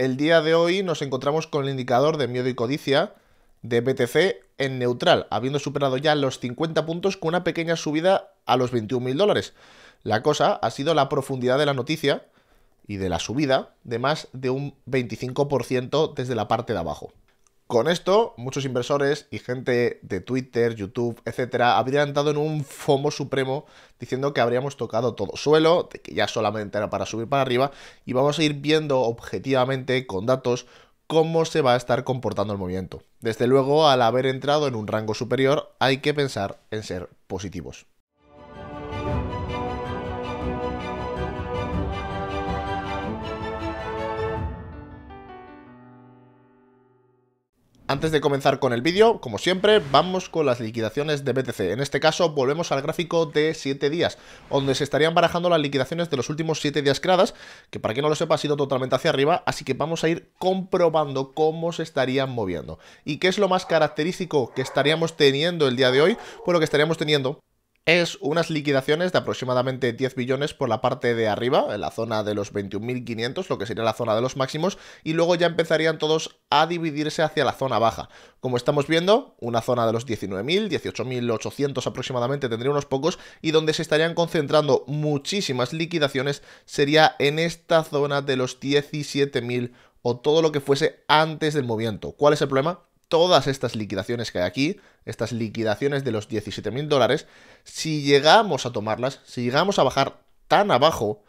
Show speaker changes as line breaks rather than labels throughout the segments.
el día de hoy nos encontramos con el indicador de miedo y codicia de BTC en neutral, habiendo superado ya los 50 puntos con una pequeña subida a los 21.000 dólares. La cosa ha sido la profundidad de la noticia y de la subida de más de un 25% desde la parte de abajo. Con esto, muchos inversores y gente de Twitter, YouTube, etcétera, habrían dado en un FOMO supremo diciendo que habríamos tocado todo suelo, que ya solamente era para subir para arriba, y vamos a ir viendo objetivamente con datos cómo se va a estar comportando el movimiento. Desde luego, al haber entrado en un rango superior, hay que pensar en ser positivos. Antes de comenzar con el vídeo, como siempre, vamos con las liquidaciones de BTC. En este caso, volvemos al gráfico de 7 días, donde se estarían barajando las liquidaciones de los últimos 7 días creadas, que para que no lo sepa ha sido totalmente hacia arriba, así que vamos a ir comprobando cómo se estarían moviendo. ¿Y qué es lo más característico que estaríamos teniendo el día de hoy? Pues lo que estaríamos teniendo es unas liquidaciones de aproximadamente 10 billones por la parte de arriba, en la zona de los 21.500, lo que sería la zona de los máximos, y luego ya empezarían todos a dividirse hacia la zona baja. Como estamos viendo, una zona de los 19.000, 18.800 aproximadamente tendría unos pocos, y donde se estarían concentrando muchísimas liquidaciones sería en esta zona de los 17.000 o todo lo que fuese antes del movimiento. ¿Cuál es el problema? todas estas liquidaciones que hay aquí, estas liquidaciones de los 17.000 dólares, si llegamos a tomarlas, si llegamos a bajar tan abajo,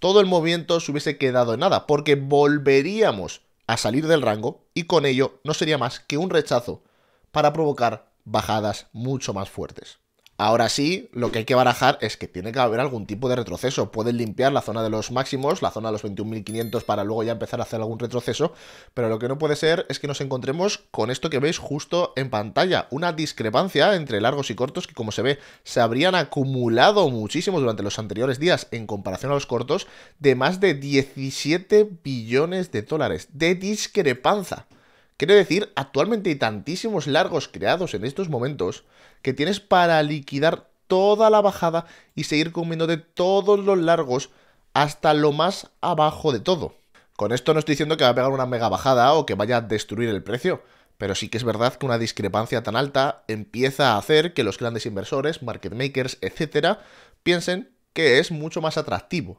todo el movimiento se hubiese quedado en nada, porque volveríamos a salir del rango y con ello no sería más que un rechazo para provocar bajadas mucho más fuertes. Ahora sí, lo que hay que barajar es que tiene que haber algún tipo de retroceso. Pueden limpiar la zona de los máximos, la zona de los 21.500 para luego ya empezar a hacer algún retroceso, pero lo que no puede ser es que nos encontremos con esto que veis justo en pantalla, una discrepancia entre largos y cortos que como se ve se habrían acumulado muchísimo durante los anteriores días en comparación a los cortos de más de 17 billones de dólares de discrepancia. Quiero decir, actualmente hay tantísimos largos creados en estos momentos que tienes para liquidar toda la bajada y seguir comiéndote todos los largos hasta lo más abajo de todo. Con esto no estoy diciendo que va a pegar una mega bajada o que vaya a destruir el precio, pero sí que es verdad que una discrepancia tan alta empieza a hacer que los grandes inversores, market makers, etcétera, piensen que es mucho más atractivo.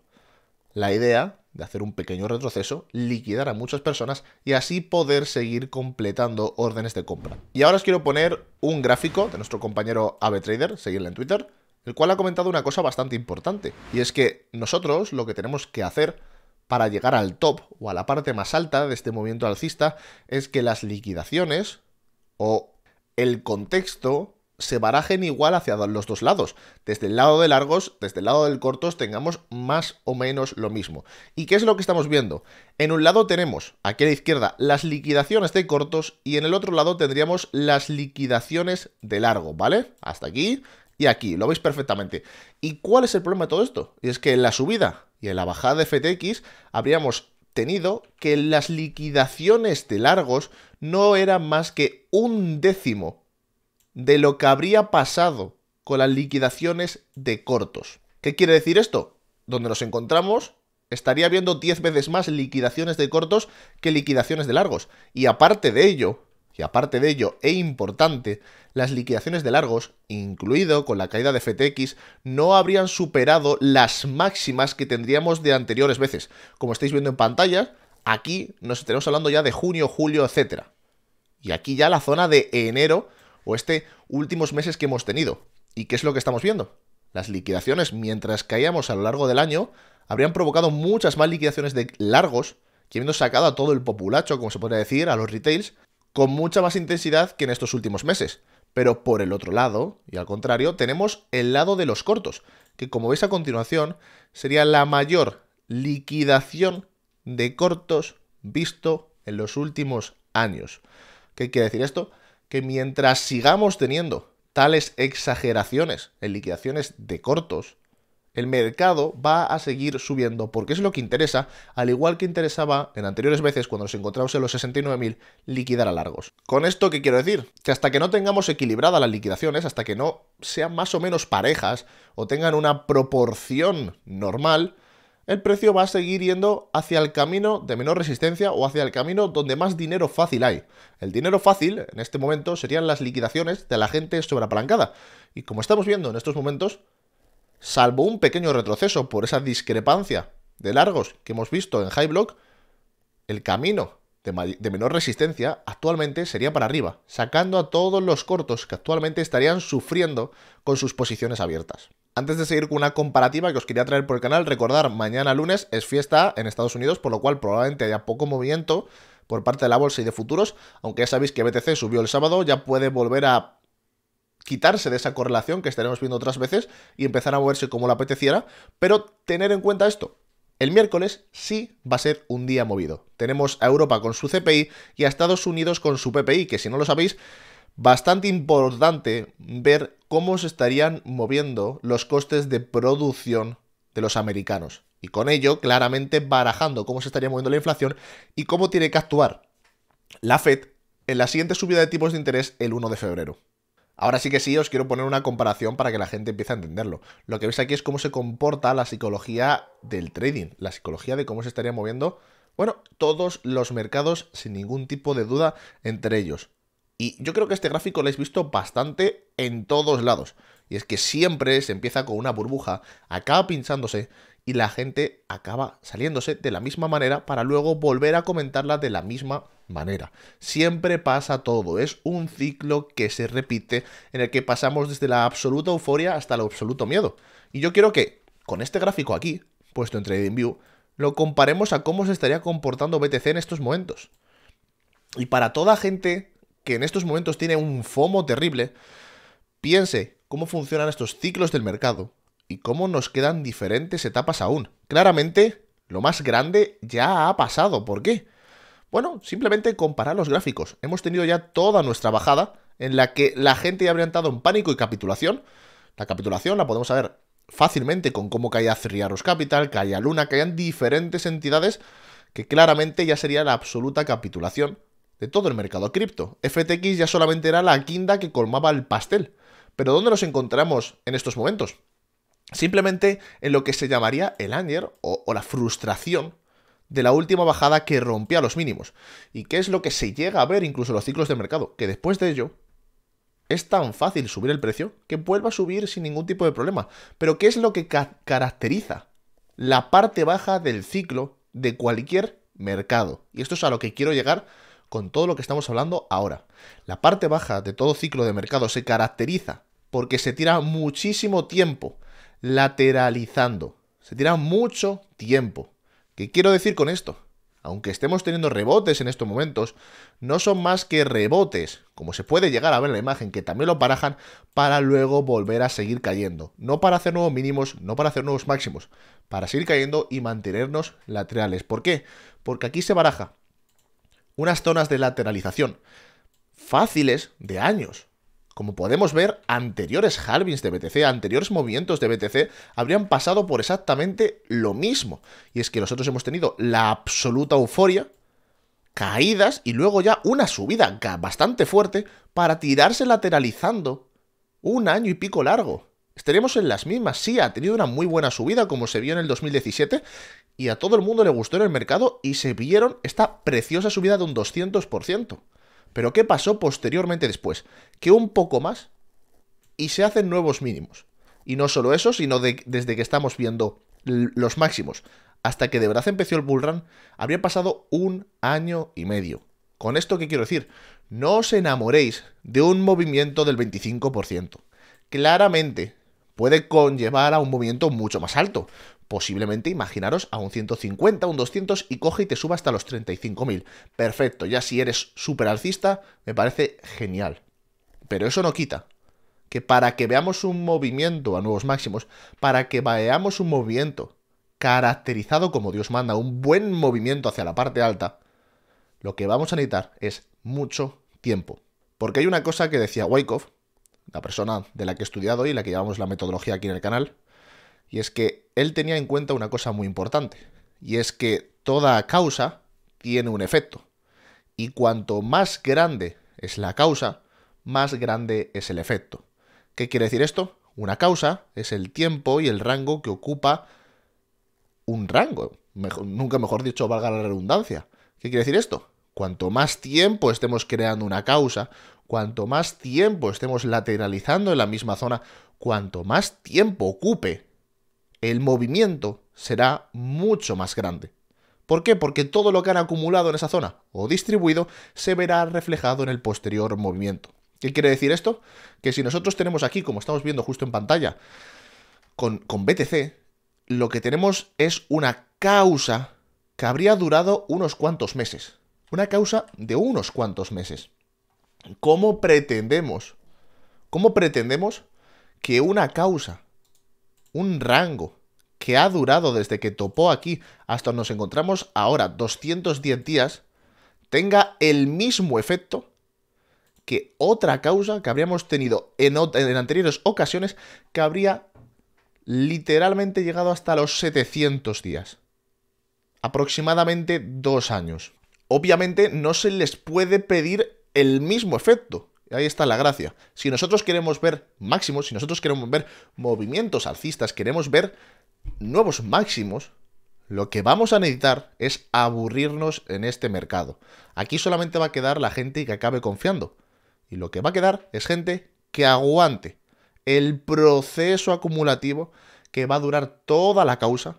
La idea de hacer un pequeño retroceso, liquidar a muchas personas y así poder seguir completando órdenes de compra. Y ahora os quiero poner un gráfico de nuestro compañero AveTrader, seguirle en Twitter, el cual ha comentado una cosa bastante importante, y es que nosotros lo que tenemos que hacer para llegar al top o a la parte más alta de este movimiento alcista es que las liquidaciones o el contexto se barajen igual hacia los dos lados. Desde el lado de largos, desde el lado del cortos, tengamos más o menos lo mismo. ¿Y qué es lo que estamos viendo? En un lado tenemos, aquí a la izquierda, las liquidaciones de cortos y en el otro lado tendríamos las liquidaciones de largo, ¿vale? Hasta aquí y aquí, lo veis perfectamente. ¿Y cuál es el problema de todo esto? Y es que en la subida y en la bajada de FTX habríamos tenido que las liquidaciones de largos no eran más que un décimo de lo que habría pasado con las liquidaciones de cortos. ¿Qué quiere decir esto? Donde nos encontramos estaría habiendo 10 veces más liquidaciones de cortos que liquidaciones de largos. Y aparte de ello, y aparte de ello, e importante, las liquidaciones de largos, incluido con la caída de FTX, no habrían superado las máximas que tendríamos de anteriores veces. Como estáis viendo en pantalla, aquí nos estaremos hablando ya de junio, julio, etc. Y aquí ya la zona de enero o este últimos meses que hemos tenido. ¿Y qué es lo que estamos viendo? Las liquidaciones, mientras caíamos a lo largo del año, habrían provocado muchas más liquidaciones de largos, que habiendo sacado a todo el populacho, como se podría decir, a los retails, con mucha más intensidad que en estos últimos meses. Pero por el otro lado, y al contrario, tenemos el lado de los cortos, que como veis a continuación, sería la mayor liquidación de cortos visto en los últimos años. ¿Qué quiere decir esto? que mientras sigamos teniendo tales exageraciones en liquidaciones de cortos, el mercado va a seguir subiendo porque es lo que interesa, al igual que interesaba en anteriores veces cuando nos encontramos en los 69.000 liquidar a largos. Con esto, ¿qué quiero decir? Que hasta que no tengamos equilibradas las liquidaciones, hasta que no sean más o menos parejas o tengan una proporción normal, el precio va a seguir yendo hacia el camino de menor resistencia o hacia el camino donde más dinero fácil hay. El dinero fácil en este momento serían las liquidaciones de la gente sobreapalancada. Y como estamos viendo en estos momentos, salvo un pequeño retroceso por esa discrepancia de largos que hemos visto en High Block, el camino de menor resistencia actualmente sería para arriba, sacando a todos los cortos que actualmente estarían sufriendo con sus posiciones abiertas. Antes de seguir con una comparativa que os quería traer por el canal, recordar, mañana lunes es fiesta en Estados Unidos, por lo cual probablemente haya poco movimiento por parte de la bolsa y de futuros, aunque ya sabéis que BTC subió el sábado, ya puede volver a quitarse de esa correlación que estaremos viendo otras veces y empezar a moverse como la apeteciera, pero tener en cuenta esto. El miércoles sí va a ser un día movido. Tenemos a Europa con su CPI y a Estados Unidos con su PPI, que si no lo sabéis, bastante importante ver cómo se estarían moviendo los costes de producción de los americanos. Y con ello, claramente barajando cómo se estaría moviendo la inflación y cómo tiene que actuar la Fed en la siguiente subida de tipos de interés el 1 de febrero. Ahora sí que sí, os quiero poner una comparación para que la gente empiece a entenderlo. Lo que veis aquí es cómo se comporta la psicología del trading, la psicología de cómo se estaría moviendo, bueno, todos los mercados sin ningún tipo de duda entre ellos. Y yo creo que este gráfico lo habéis visto bastante en todos lados. Y es que siempre se empieza con una burbuja, acaba pinchándose y la gente acaba saliéndose de la misma manera para luego volver a comentarla de la misma manera. Siempre pasa todo, es un ciclo que se repite en el que pasamos desde la absoluta euforia hasta el absoluto miedo. Y yo quiero que con este gráfico aquí, puesto en TradingView, lo comparemos a cómo se estaría comportando BTC en estos momentos. Y para toda gente que en estos momentos tiene un FOMO terrible, piense cómo funcionan estos ciclos del mercado y cómo nos quedan diferentes etapas aún. Claramente, lo más grande ya ha pasado. ¿Por qué? Bueno, simplemente comparar los gráficos. Hemos tenido ya toda nuestra bajada en la que la gente ya habría entrado en pánico y capitulación. La capitulación la podemos saber fácilmente con cómo caía Zriaros Capital, caía Luna, caían diferentes entidades que claramente ya sería la absoluta capitulación de todo el mercado cripto. FTX ya solamente era la quinta que colmaba el pastel. Pero ¿dónde nos encontramos en estos momentos? Simplemente en lo que se llamaría el anger o, la frustración de la última bajada que rompía los mínimos. ¿Y qué es lo que se llega a ver incluso en los ciclos de mercado? Que después de ello es tan fácil subir el precio que vuelva a subir sin ningún tipo de problema. Pero ¿qué es lo que caracteriza la parte baja del ciclo de cualquier mercado? Y esto es a lo que quiero llegar con todo lo que estamos hablando ahora. La parte baja de todo ciclo de mercado se caracteriza porque se tira muchísimo tiempo lateralizando. Se tira mucho tiempo. ¿Qué quiero decir con esto? Aunque estemos teniendo rebotes en estos momentos, no son más que rebotes, como se puede llegar a ver en la imagen, que también lo barajan para luego volver a seguir cayendo. No para hacer nuevos mínimos, no para hacer nuevos máximos, para seguir cayendo y mantenernos laterales. ¿Por qué? Porque aquí se baraja unas zonas de lateralización fáciles de años. Como podemos ver, anteriores halvings de BTC, anteriores movimientos de BTC, habrían pasado por exactamente lo mismo. Y es que nosotros hemos tenido la absoluta euforia, caídas y luego ya una subida bastante fuerte para tirarse lateralizando un año y pico largo. Estaremos en las mismas. Sí, ha tenido una muy buena subida, como se vio en el 2017, y a todo el mundo le gustó en el mercado y se vieron esta preciosa subida de un 200%. Pero ¿qué pasó posteriormente después? Que un poco más y se hacen nuevos mínimos. Y no solo eso, sino desde que estamos viendo los máximos hasta que de verdad empezó el bull run, habría pasado un año y medio. Con esto, ¿qué quiero decir? No os enamoréis de un movimiento del 25%. Claramente, puede conllevar a un movimiento mucho más alto. Posiblemente imaginaros a un 150, un 200 y coge y te suba hasta los 35.000. Perfecto, ya si eres súper alcista, me parece genial. Pero eso no quita que para que veamos un movimiento a nuevos máximos, para que veamos un movimiento caracterizado como Dios manda, un buen movimiento hacia la parte alta, lo que vamos a necesitar es mucho tiempo. Porque hay una cosa que decía Wyckoff, la persona de la que he estudiado y la que llevamos la metodología aquí en el canal, y es que él tenía en cuenta una cosa muy importante, y es que toda causa tiene un efecto, y cuanto más grande es la causa, más grande es el efecto. ¿Qué quiere decir esto? Una causa es el tiempo y el rango que ocupa un rango, nunca mejor dicho, valga la redundancia. ¿Qué quiere decir esto? Cuanto más tiempo estemos creando una causa, Cuanto más tiempo estemos lateralizando en la misma zona, cuanto más tiempo ocupe, el movimiento será mucho más grande. ¿Por qué? Porque todo lo que han acumulado en esa zona o distribuido se verá reflejado en el posterior movimiento. ¿Qué quiere decir esto? Que si nosotros tenemos aquí, como estamos viendo justo en pantalla, con, con BTC, lo que tenemos es una causa que habría durado unos cuantos meses. Una causa de unos cuantos meses. ¿Cómo pretendemos? ¿Cómo pretendemos que una causa, un rango que ha durado desde que topó aquí hasta nos encontramos ahora 210 días, tenga el mismo efecto que otra causa que habríamos tenido en, en anteriores ocasiones que habría literalmente llegado hasta los 700 días. Aproximadamente dos años. Obviamente no se les puede pedir el mismo efecto. Ahí está la gracia. Si nosotros queremos ver máximos, si nosotros queremos ver movimientos alcistas, queremos ver nuevos máximos, lo que vamos a necesitar es aburrirnos en este mercado. Aquí solamente va a quedar la gente que acabe confiando. Y lo que va a quedar es gente que aguante el proceso acumulativo que va a durar toda la causa,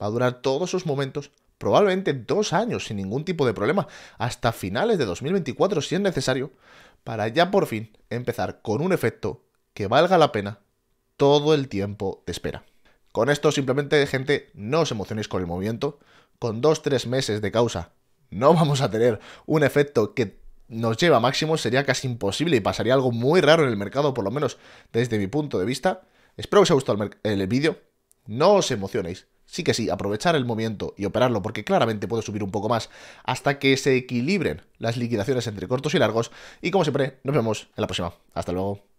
va a durar todos esos momentos probablemente dos años sin ningún tipo de problema, hasta finales de 2024 si es necesario, para ya por fin empezar con un efecto que valga la pena todo el tiempo de espera. Con esto simplemente, gente, no os emocionéis con el movimiento. Con dos tres meses de causa no vamos a tener un efecto que nos lleva a máximo, sería casi imposible y pasaría algo muy raro en el mercado, por lo menos desde mi punto de vista. Espero que os haya gustado el vídeo. No os emocionéis sí que sí, aprovechar el momento y operarlo, porque claramente puede subir un poco más hasta que se equilibren las liquidaciones entre cortos y largos. Y como siempre, nos vemos en la próxima. Hasta luego.